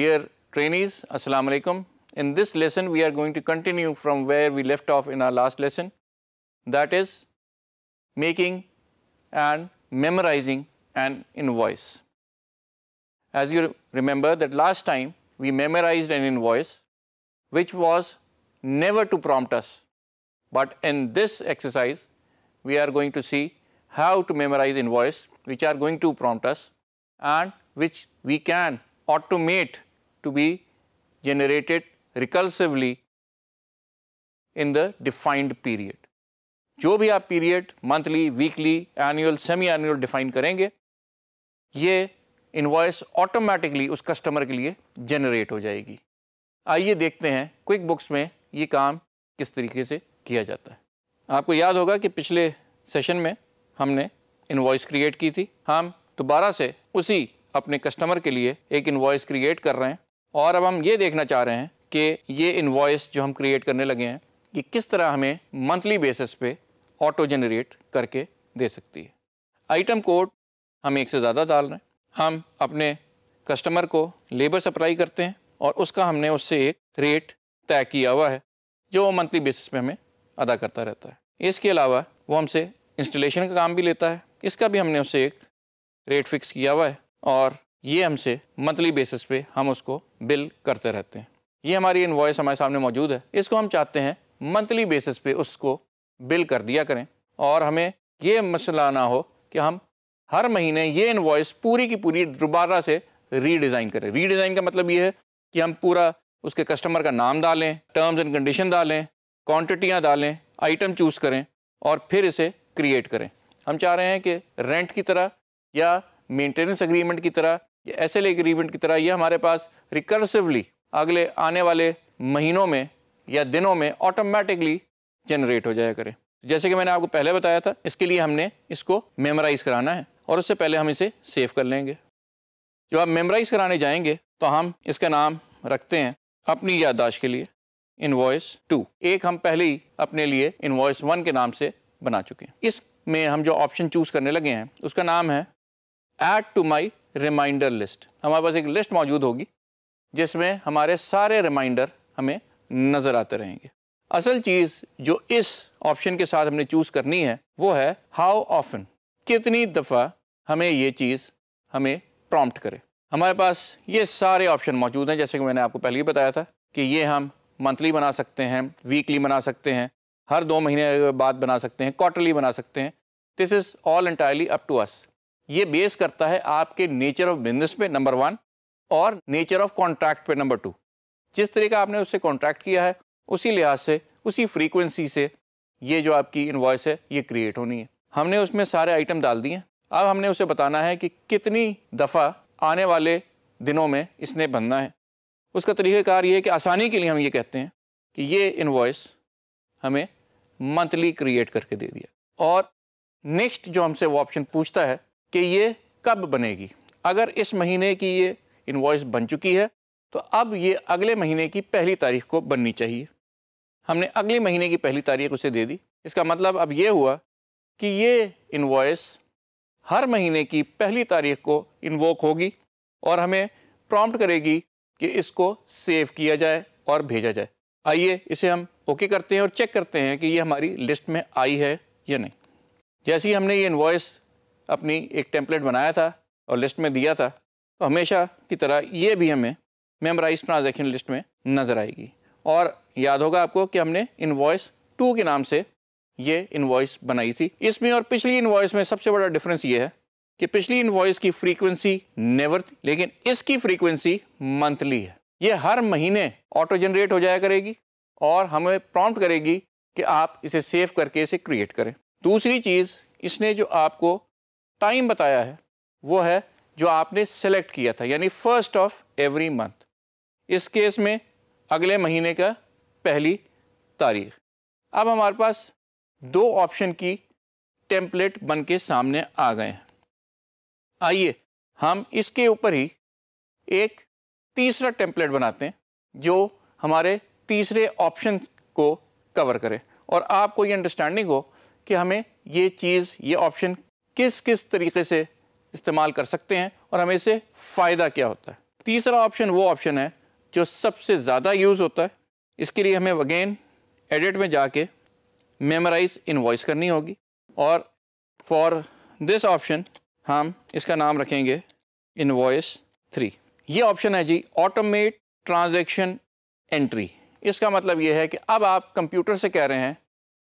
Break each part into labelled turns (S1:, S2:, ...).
S1: Dear trainees, Assalamu alaikum. In this lesson, we are going to continue from where we left off in our last lesson, that is making and memorizing an invoice. As you remember that last time we memorized an invoice which was never to prompt us. But in this exercise, we are going to see how to memorize invoice which are going to prompt us and which we can automate to be generated recursively in the defined period. जो भी आप period monthly weekly annual semi annual define करेंगे ये invoice automatically उस customer के लिए generate हो जाएगी आइए देखते हैं क्विक बुक्स में ये काम किस तरीके से किया जाता है आपको याद होगा कि पिछले सेशन में हमने इन्वॉइस क्रिएट की थी हम दोबारा से उसी अपने कस्टमर के लिए एक इन्वॉइस क्रिएट कर रहे हैं और अब हम ये देखना चाह रहे हैं कि ये इन्वॉइस जो हम क्रिएट करने लगे हैं कि किस तरह हमें मंथली बेसिस पे ऑटो जनरेट करके दे सकती है आइटम कोड हम एक से ज़्यादा डाल रहे हैं हम अपने कस्टमर को लेबर सप्लाई करते हैं और उसका हमने उससे एक रेट तय किया हुआ है जो मंथली बेसिस पे हमें अदा करता रहता है इसके अलावा वो हमसे इंस्टॉलेशन का काम भी लेता है इसका भी हमने उससे एक रेट फिक्स किया हुआ है और ये हमसे मंथली बेसिस पे हम उसको बिल करते रहते हैं ये हमारी इन्वॉइस हमारे सामने मौजूद है इसको हम चाहते हैं मंथली बेसिस पे उसको बिल कर दिया करें और हमें ये मसला ना हो कि हम हर महीने ये इन्वॉइस पूरी की पूरी दोबारा से रीडिज़ाइन करें रीडिज़ाइन का मतलब ये है कि हम पूरा उसके कस्टमर का नाम डालें टर्म्स एंड कंडीशन डालें क्वान्टिटियाँ डालें आइटम चूज़ करें और फिर इसे क्रिएट करें हम चाह रहे हैं कि रेंट की तरह या मेंटेनेंस एग्रीमेंट की तरह एस एल एग्रीमेंट की तरह ये हमारे पास रिकर्सिवली अगले आने वाले महीनों में या दिनों में ऑटोमेटिकली जनरेट हो जाया करें जैसे कि मैंने आपको पहले बताया था इसके लिए हमने इसको मेमोराइज़ कराना है और उससे पहले हम इसे सेव कर लेंगे जब आप मेमोराइज़ कराने जाएंगे तो हम इसका नाम रखते हैं अपनी याददाश्त के लिए इन्वॉइस टू एक हम पहले ही अपने लिए इन्वॉइस वन के नाम से बना चुके हैं इसमें हम जो ऑप्शन चूज़ करने लगे हैं उसका नाम है add to my reminder list हमारे पास एक लिस्ट मौजूद होगी जिसमें हमारे सारे रिमाइंडर हमें नज़र आते रहेंगे असल चीज़ जो इस ऑप्शन के साथ हमने चूज़ करनी है वो है हाउ ऑफन कितनी दफ़ा हमें ये चीज़ हमें प्रॉम्प्ट करे हमारे पास ये सारे ऑप्शन मौजूद हैं जैसे कि मैंने आपको पहले ही बताया था कि ये हम मंथली बना सकते हैं वीकली बना सकते हैं हर दो महीने बाद बना सकते हैं क्वार्टरली बना सकते हैं this is all entirely up to us ये बेस करता है आपके नेचर ऑफ बिजनेस पे नंबर वन और नेचर ऑफ कॉन्ट्रैक्ट पे नंबर टू जिस तरह का आपने उससे कॉन्ट्रैक्ट किया है उसी लिहाज से उसी फ्रीक्वेंसी से ये जो आपकी इन्वॉइस है ये क्रिएट होनी है हमने उसमें सारे आइटम डाल दिए अब हमने उसे बताना है कि कितनी दफ़ा आने वाले दिनों में इसने बनना है उसका तरीक़ेकार ये है कि आसानी के लिए हम ये कहते हैं कि ये इन्वॉइस हमें मंथली क्रिएट करके दे दिया और नेक्स्ट जो हमसे वो ऑप्शन पूछता है कि ये कब बनेगी अगर इस महीने की ये इन्वॉइस बन चुकी है तो अब ये अगले महीने की पहली तारीख को बननी चाहिए हमने अगले महीने की पहली तारीख उसे दे दी इसका मतलब अब ये हुआ कि ये इन्वॉइस हर महीने की पहली तारीख को इन्वोक होगी और हमें प्रॉम्प्ट करेगी कि इसको सेव किया जाए और भेजा जाए आइए इसे हम ओके करते हैं और चेक करते हैं कि ये हमारी लिस्ट में आई है या नहीं जैसे ही हमने ये इन्वॉइस अपनी एक टेम्पलेट बनाया था और लिस्ट में दिया था तो हमेशा की तरह ये भी हमें मेमोराइज ट्रांजेक्शन लिस्ट में नज़र आएगी और याद होगा आपको कि हमने इन्वॉइस टू के नाम से ये इन्वॉइस बनाई थी इसमें और पिछली इन्वॉइस में सबसे बड़ा डिफरेंस ये है कि पिछली इन्वॉइस की फ्रीक्वेंसी नेवर थी लेकिन इसकी फ्रीक्वेंसी मंथली है ये हर महीने ऑटो जनरेट हो जाया करेगी और हमें प्रॉम्प्ट करेगी कि आप इसे सेव करके इसे क्रिएट करें दूसरी चीज़ इसने जो आपको टाइम बताया है वो है जो आपने सेलेक्ट किया था यानी फर्स्ट ऑफ एवरी मंथ इस केस में अगले महीने का पहली तारीख अब हमारे पास दो ऑप्शन की टेम्पलेट बन के सामने आ गए हैं आइए हम इसके ऊपर ही एक तीसरा टेम्पलेट बनाते हैं जो हमारे तीसरे ऑप्शन को कवर करें और आपको ये अंडरस्टैंडिंग हो कि हमें ये चीज़ ये ऑप्शन किस किस तरीके से इस्तेमाल कर सकते हैं और हमें इसे फ़ायदा क्या होता है तीसरा ऑप्शन वो ऑप्शन है जो सबसे ज़्यादा यूज़ होता है इसके लिए हमें अगेन एडिट में जाके मेमोराइज इन्वॉइस करनी होगी और फॉर दिस ऑप्शन हम इसका नाम रखेंगे वॉइस थ्री ये ऑप्शन है जी ऑटोमेट ट्रांजेक्शन एंट्री इसका मतलब ये है कि अब आप कंप्यूटर से कह रहे हैं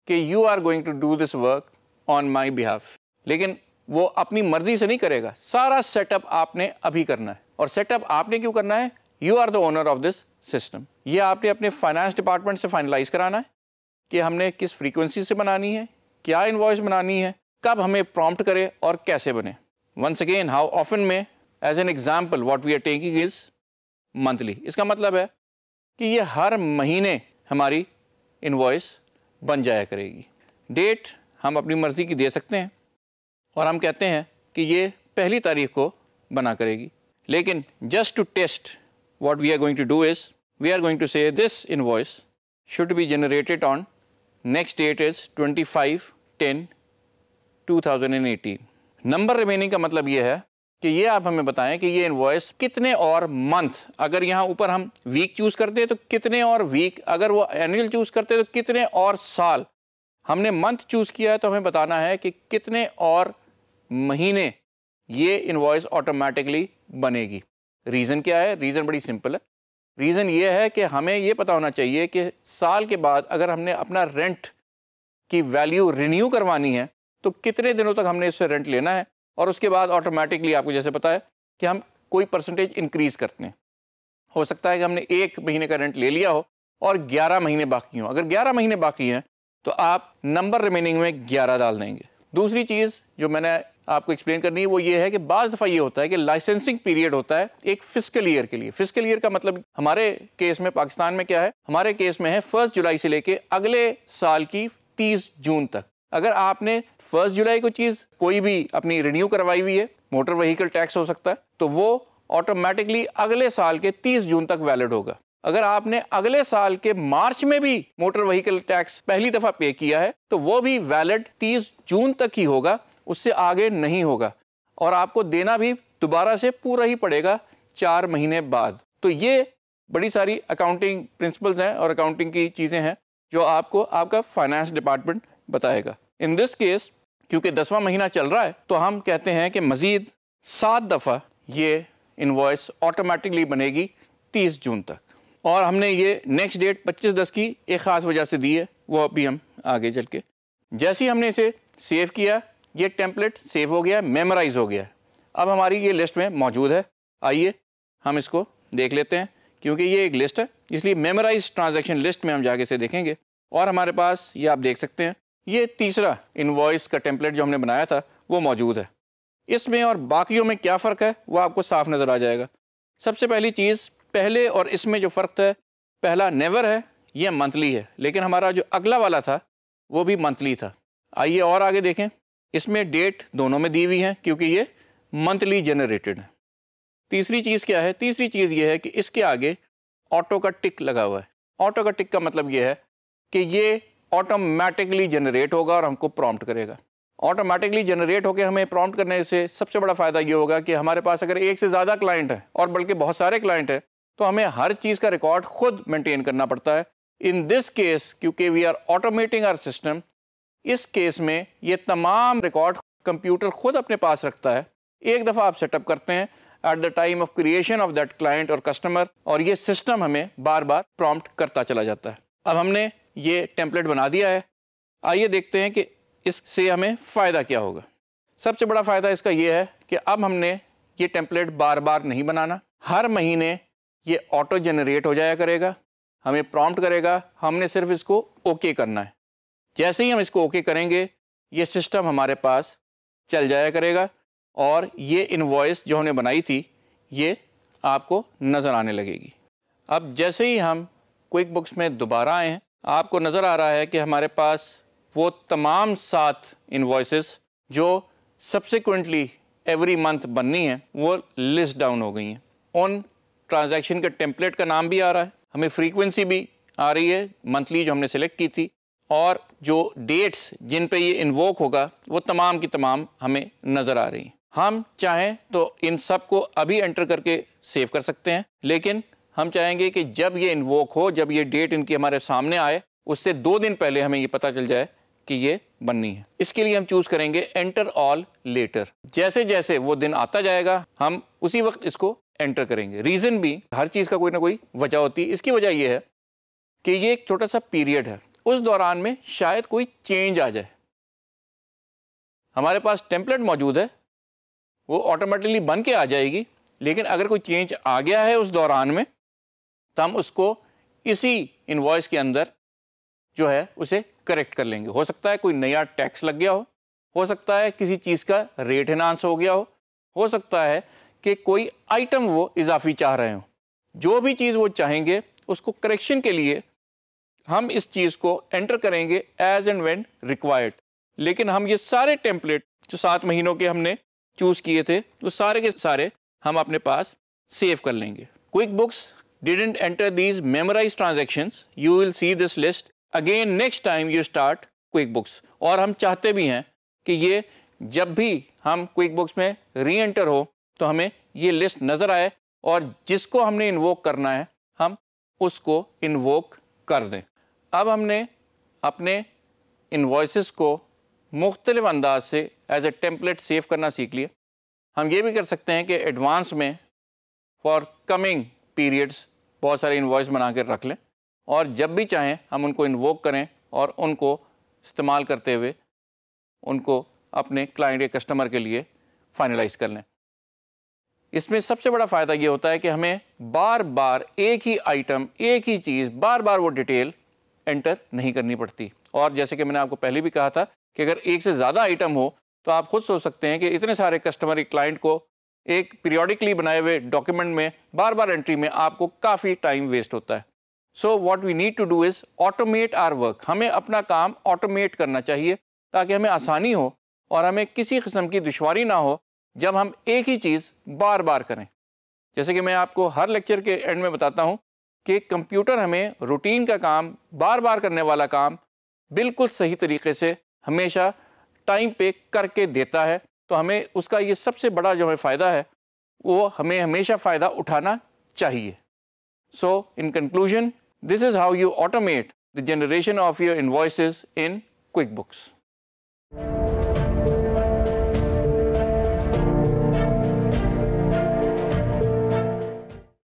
S1: कि you are going to do this work on my behalf लेकिन वो अपनी मर्जी से नहीं करेगा सारा सेटअप आपने अभी करना है और सेटअप आपने क्यों करना है you are the owner of this system ये आपने अपने फाइनेंस डिपार्टमेंट से फाइनलाइज कराना है कि हमने किस फ्रीक्वेंसी से बनानी है क्या इन्वॉइस बनानी है कब हमें प्रॉम्प्ट करे और कैसे बने वंस अगेन हाउ ऑफन में as an example what we are taking is monthly इसका मतलब है कि ये हर महीने हमारी इन्वॉइस बन जाया करेगी डेट हम अपनी मर्ज़ी की दे सकते हैं और हम कहते हैं कि ये पहली तारीख को बना करेगी लेकिन just to test what we are going to do is we are going to say this invoice should be generated on next date is twenty five ten two thousand and eighteen number remaining का मतलब यह है कि ये आप हमें बताएं कि ये इन्वॉइस कितने और मंथ अगर यहाँ ऊपर हम वीक चूज़ करते हैं तो कितने और वीक अगर वो एनुअल चूज़ करते हैं तो कितने और साल हमने मंथ चूज़ किया है तो हमें बताना है कि कितने और महीने ये इन्वॉइस ऑटोमेटिकली बनेगी रीज़न क्या है रीज़न बड़ी सिंपल है रीज़न ये है कि हमें ये पता होना चाहिए कि साल के बाद अगर हमने अपना रेंट की वैल्यू रिन्यू करवानी है तो कितने दिनों तक हमने इससे रेंट लेना है और उसके बाद ऑटोमेटिकली आपको जैसे पता है कि हम कोई परसेंटेज इंक्रीज़ करते हैं हो सकता है कि हमने एक महीने का रेंट ले लिया हो और 11 महीने बाकी हों अगर 11 महीने बाकी हैं तो आप नंबर रिमेनिंग में 11 डाल देंगे दूसरी चीज़ जो मैंने आपको एक्सप्लेन करनी है वो ये है कि बाज़ दफ़ा ये होता है कि लाइसेंसिंग पीरियड होता है एक फिजिकल ईयर के लिए फिजिकल ईयर का मतलब हमारे केस में पाकिस्तान में क्या है हमारे केस में है फर्स्ट जुलाई से लेके अगले साल की तीस जून तक अगर आपने फर्स्ट जुलाई को चीज़ कोई भी अपनी रिन्यू करवाई हुई है मोटर व्हीकल टैक्स हो सकता है तो वो ऑटोमेटिकली अगले साल के तीस जून तक वैलिड होगा अगर आपने अगले साल के मार्च में भी मोटर व्हीकल टैक्स पहली दफा पे किया है तो वो भी वैलिड 30 जून तक ही होगा उससे आगे नहीं होगा और आपको देना भी दोबारा से पूरा ही पड़ेगा चार महीने बाद तो ये बड़ी सारी अकाउंटिंग प्रिंसिपल्स हैं और अकाउंटिंग की चीज़ें हैं जो आपको आपका फाइनेंस डिपार्टमेंट बताएगा इन दिस केस क्योंकि दसवां महीना चल रहा है तो हम कहते हैं कि मज़ीद सात दफ़ा ये इन्वॉइस ऑटोमेटिकली बनेगी तीस जून तक और हमने ये नेक्स्ट डेट पच्चीस दस की एक ख़ास वजह से दी है वो अभी हम आगे चल के जैसे ही हमने इसे सेव किया ये टेम्पलेट सेव हो गया मेमोराइज हो गया अब हमारी ये लिस्ट में मौजूद है आइए हम इसको देख लेते हैं क्योंकि ये एक लिस्ट है इसलिए मेमोराइज ट्रांजेक्शन लिस्ट में हम जाके से देखेंगे और हमारे पास ये आप देख सकते हैं ये तीसरा इन्वॉइस का टेम्पलेट जो हमने बनाया था वो मौजूद है इसमें और बाकियों में क्या फ़र्क है वो आपको साफ नज़र आ जाएगा सबसे पहली चीज़ पहले और इसमें जो फ़र्क है पहला नेवर है यह मंथली है लेकिन हमारा जो अगला वाला था वो भी मंथली था आइए और आगे देखें इसमें डेट दोनों में दी हुई है क्योंकि ये मंथली जनरेटेड है तीसरी चीज़ क्या है तीसरी चीज़ ये है कि इसके आगे ऑटो का टिक लगा हुआ है ऑटो का टिक का मतलब ये है कि ये ऑटोमेटिकली जनरेट होगा और हमको प्रॉम्प्ट करेगा ऑटोमेटिकली जनरेट होकर हमें प्रॉम्प्ट करने से सबसे बड़ा फ़ायदा ये होगा कि हमारे पास अगर एक से ज़्यादा क्लाइंट है और बल्कि बहुत सारे क्लाइंट हैं तो हमें हर चीज़ का रिकॉर्ड खुद मेंटेन करना पड़ता है इन दिस केस क्योंकि we are automating our system इस केस में ये तमाम रिकॉर्ड कंप्यूटर खुद अपने पास रखता है एक दफ़ा आप सेटअप करते हैं at the time of creation of that client और कस्टमर और ये सिस्टम हमें बार बार प्रॉम्प्ट करता चला जाता है अब हमने ये टेम्पलेट बना दिया है आइए देखते हैं कि इससे हमें फ़ायदा क्या होगा सबसे बड़ा फ़ायदा इसका यह है कि अब हमने ये टेम्पलेट बार बार नहीं बनाना हर महीने ये ऑटो जनरेट हो जाया करेगा हमें प्रॉम्प्ट करेगा हमने सिर्फ इसको ओके okay करना है जैसे ही हम इसको ओके करेंगे ये सिस्टम हमारे पास चल जाया करेगा और ये इन्वॉइस जो हमने बनाई थी ये आपको नज़र आने लगेगी अब जैसे ही हम क्विक बुक्स में दोबारा आए हैं आपको नज़र आ रहा है कि हमारे पास वो तमाम सात इन्वॉइस जो सब्सिक्वेंटली एवरी मंथ बननी है वो लिस्ट डाउन हो गई हैं उन ट्रांजैक्शन के टेम्पलेट का नाम भी आ रहा है हमें फ्रीक्वेंसी भी आ रही है मंथली जो हमने सेलेक्ट की थी और जो डेट्स जिन पे ये इन्वोक होगा वो तमाम की तमाम हमें नज़र आ रही हम चाहें तो इन सब को अभी एंटर करके सेव कर सकते हैं लेकिन हम चाहेंगे कि जब ये इन्वोक हो जब ये डेट इनकी हमारे सामने आए उससे दो दिन पहले हमें ये पता चल जाए कि ये बननी है इसके लिए हम चूज़ करेंगे एंटर ऑल लेटर जैसे जैसे वो दिन आता जाएगा हम उसी वक्त इसको एंटर करेंगे रीज़न भी हर चीज़ का कोई ना कोई वजह होती है इसकी वजह यह है कि ये एक छोटा सा पीरियड है उस दौरान में शायद कोई चेंज आ जाए हमारे पास टेम्पलेट मौजूद है वो ऑटोमेटिकली बन के आ जाएगी लेकिन अगर कोई चेंज आ गया है उस दौरान में तो हम उसको इसी इन्वॉइस के अंदर जो है उसे करेक्ट कर लेंगे हो सकता है कोई नया टैक्स लग गया हो हो सकता है किसी चीज़ का रेट इनांस हो गया हो हो सकता है कि कोई आइटम वो इजाफी चाह रहे हो जो भी चीज़ वो चाहेंगे उसको करेक्शन के लिए हम इस चीज़ को एंटर करेंगे एज एंड वेन रिक्वायर्ड लेकिन हम ये सारे टेम्पलेट जो सात महीनों के हमने चूज़ किए थे वो सारे के सारे हम अपने पास सेव कर लेंगे QuickBooks didn't enter these memorise transaction you will see this list again next time you start QuickBooks और हम चाहते भी हैं कि ये जब भी हम क्विक बुक्स में री एंटर हो तो हमें ये लिस्ट नज़र आए और जिसको हमने इन्वोक करना है हम उसको इन्वोक कर दें अब हमने अपने इन्वॉइस को मुख्तलिफ अंदाज से एज ए टेम्पलेट सेव करना सीख लिया हम ये भी कर सकते हैं कि एडवांस में फॉर कमिंग पीरियड्स बहुत सारे इन्वॉइस बना कर रख लें और जब भी चाहें हम उनको इन्वोक करें और उनको इस्तेमाल करते हुए उनको अपने क्लाइंट या कस्टमर के लिए फाइनलाइज कर लें इसमें सबसे बड़ा फ़ायदा ये होता है कि हमें बार बार एक ही आइटम एक ही चीज़ बार बार वो डिटेल एंटर नहीं करनी पड़ती और जैसे कि मैंने आपको पहले भी कहा था कि अगर एक से ज़्यादा आइटम हो तो आप खुद सोच सकते हैं कि इतने सारे कस्टमर एक क्लाइंट को एक पीरियोडिकली बनाए हुए डॉक्यूमेंट में बार बार एंट्री में आपको काफ़ी टाइम वेस्ट होता है so what we need to do is automate our work हमें अपना काम ऑटोमेट करना चाहिए ताकि हमें आसानी हो और हमें किसी किस्म की दुशारी ना हो जब हम एक ही चीज़ बार बार करें जैसे कि मैं आपको हर लेक्चर के एंड में बताता हूँ कि कंप्यूटर हमें रूटीन का काम बार बार करने वाला काम बिल्कुल सही तरीके से हमेशा टाइम पे करके देता है तो हमें उसका ये सबसे बड़ा जो हमें फ़ायदा है वो हमें हमेशा फ़ायदा उठाना चाहिए so in conclusion this is how you automate the generation of your invoice in quick books